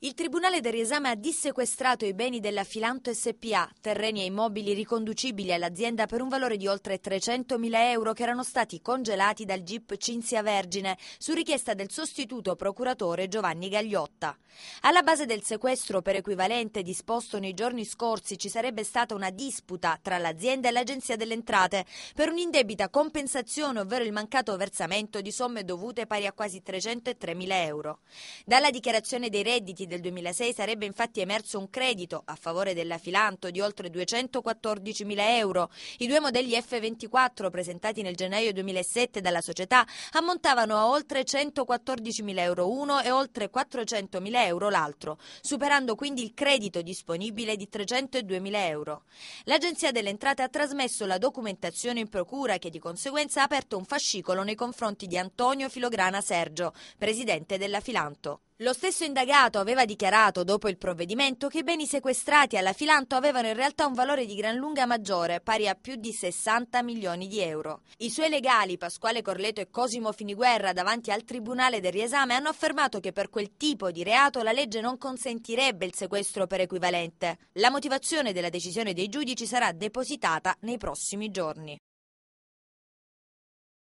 Il Tribunale del Riesame ha dissequestrato i beni della Filanto SPA, terreni e immobili riconducibili all'azienda per un valore di oltre 300.000 euro che erano stati congelati dal GIP Cinzia Vergine su richiesta del sostituto procuratore Giovanni Gagliotta. Alla base del sequestro per equivalente disposto nei giorni scorsi ci sarebbe stata una disputa tra l'azienda e l'Agenzia delle Entrate per un'indebita compensazione, ovvero il mancato versamento di somme dovute pari a quasi 303.000 euro. Dalla dichiarazione dei redditi del 2006 sarebbe infatti emerso un credito a favore della Filanto di oltre 214.000 euro. I due modelli F24 presentati nel gennaio 2007 dalla società ammontavano a oltre 114.000 euro uno e oltre 400.000 euro l'altro, superando quindi il credito disponibile di 302.000 euro. L'Agenzia delle Entrate ha trasmesso la documentazione in procura che di conseguenza ha aperto un fascicolo nei confronti di Antonio Filograna Sergio, presidente della Filanto. Lo stesso indagato aveva dichiarato dopo il provvedimento che i beni sequestrati alla Filanto avevano in realtà un valore di gran lunga maggiore, pari a più di 60 milioni di euro. I suoi legali, Pasquale Corleto e Cosimo Finiguerra, davanti al Tribunale del Riesame, hanno affermato che per quel tipo di reato la legge non consentirebbe il sequestro per equivalente. La motivazione della decisione dei giudici sarà depositata nei prossimi giorni.